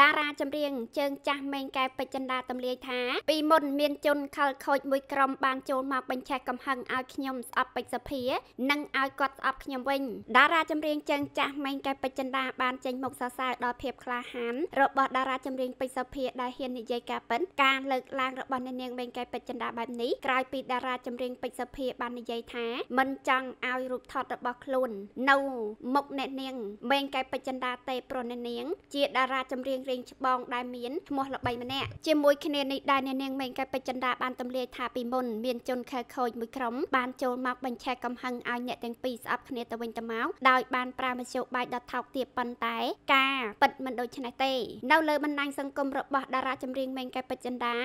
តារាចម្រៀងជើងចាស់មេងកែពេជ្រចិន្តាទំលាយថាពីមុនមានជន ខលខូចមួយក្រុមបានចូលមកបញ្ឆេះកំហឹងឲ្យខ្ញុំស្អប់ពេជ្រសភា និងឲ្យគាត់ស្អប់ខ្ញុំវិញ តារាចម្រៀងជើងចាស់មេងកែពេជ្រចិន្តាបានចេញមុខសរសើរដល់ភាពក្លាហាន របស់តារាចម្រៀងពេជ្រសភាដែលហ៊ាននិយាយការពិតការលើកឡើងរបស់អ្នកនាងមេងកែពេជ្រចិន្តាបែបនេះក្រោយពីតារាចម្រៀងពេជ្រសភា បាននិយាយថាមិនចង់ឲ្យរូបថតរបស់ខ្លួន នៅមុខអ្នកនាងមេងកែពេជ្រចិន្តាទេព្រោះអ្នកនាងជាតារាចម្រៀងរៀងរៀងច្បងដែលមានឈ្មោះល្បីម្នាក់ជាមួយគ្នានេះដែរអ្នកនាងមេងកែពេជ្រចិន្តាបានទម្លាយថាពីមុនមានជនខិលខូចមួយក្រុមបានចូលមកបញ្ឆេះកំហឹងឲ្យអ្នកទាំងពីរស្អប់គ្នាទៅវិញទៅមកដោយបានប្រើមធ្យោបាយដ៏ថោកទាបប៉ុន្តែការពិតមិនដូច្នេះទេនៅលើបណ្ដាញសង្គមរបស់តារាចម្រៀងមេងកែពេជ្រចិន្តា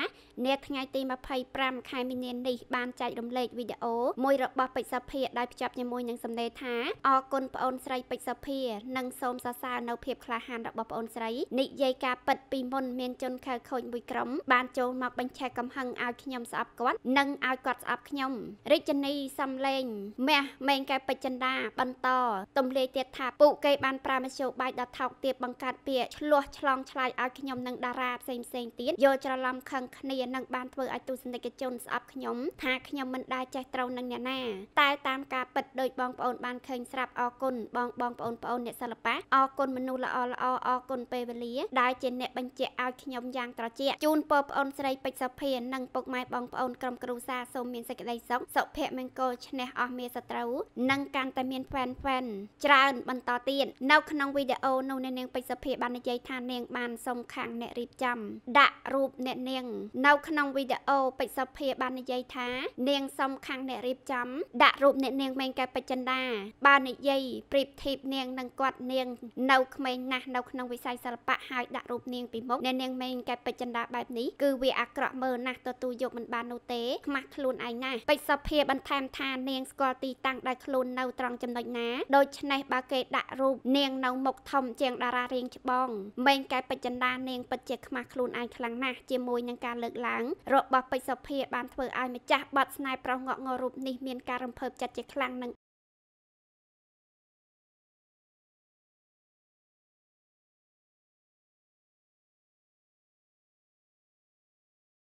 នាថ្ងៃទី25ខែមីនានេះបានចែករំលែកវីដេអូមួយរបស់ពេជ្រសភាដោយភ្ជាប់ជាមួយនឹងសំណេរថាអរគុណប្អូនស្រីពេជ្រសភានិងសូមសរសើរនៅភាពក្លាហានរបស់ប្អូនស្រីនិយាយការពិតពីមុន មានជនខើខូចមួយក្រុមបានចូលមកបញ្ឆេះកំហឹងឲ្យខ្ញុំស្អប់គាត់ និងឲ្យគាត់ស្អប់ខ្ញុំរាជនីសំលេងមាសមេងកែពេជ្រចិន្តាបន្តទំលាយទៀតថាពួកគេបានប្រាមជោបាយដល់ថោកទាបបង្កើតពាក្យឆ្លោះឆ្លងឆ្លើយឲ្យខ្ញុំនិងតារាផ្សេងផ្សេងទៀតយល់ច្រឡំខឹងគ្នានិងបានធ្វើឲ្យទស្សនិកជនស្អប់ខ្ញុំថាខ្ញុំមិនដែលចេះត្រូវនឹងអ្នកណាតែតាមការពិតដោយបងប្អូនបានឃើញស្រាប់អរគុណបងបងប្អូនប្អូនអ្នកសិល្បៈអរគុណមនុស្សល្អល្អអរគុណពេលវេលាដែលជាអ្នកបញ្ជាក់ឲ្យខ្ញុំយ៉ាងត្រជាក់ជូនពរប្អូនស្រីពេជ្រសុភានិងពុកម៉ែបងប្អូនក្រុមគ្រួសារសូមមានសេចក្តីសុខសុភមង្គលឈ្នះអស់មារសត្រូវនិងកាន់តែមានផែនផែនច្រើនបន្តទៀតនៅក្នុងវីដេអូនោះនាងពេជ្រសុភាបាននិយាយថានាង បានសុំខាងអ្នករៀបចំដាក់រូបអ្នកនាងនៅក្នុងវីដេអូពេជ្រសុភាបាននិយាយថា នាងសុំខាងអ្នករៀបចំដាក់រូបអ្នកនាងមេងកែពេជ្រចិន្តាបាននិយាយប្រៀបធៀបនាងនឹងគាត់នាង នៅក្មេងណាស់នៅក្នុងវិស័យសិល្បៈហើយហើយដាក់រូបនាងពីមុខអ្នកនាងមេងកែពេជ្រចិន្តាបែបនេះគឺវាអាក្រក់មើលណាស់ទទួលយកមិនបាននោះទេខ្មាស់ខ្លួនឯងណាស់ពេជ្រសុភាបន្ថែមថា នាងស្គាល់ទីតាំងដែលខ្លួននៅត្រង់ចំណុចណាដូច្នេះបើគេដាក់រូបនាងនៅមុខធំជាងតារារៀងច្បងមេងកែពេជ្រចិន្តានាងពិតជាខ្មាស់ខ្លួនឯងខ្លាំងណាស់ជាមួយនឹងការលើកឡើងរបស់ពេជ្រសុភាបានធ្វើឲ្យម្ចាស់បាត់ស្នេហ៍ប្រុសងក់ងរូបនេះមានការរំភើបចិត្តជាខ្លាំងនិង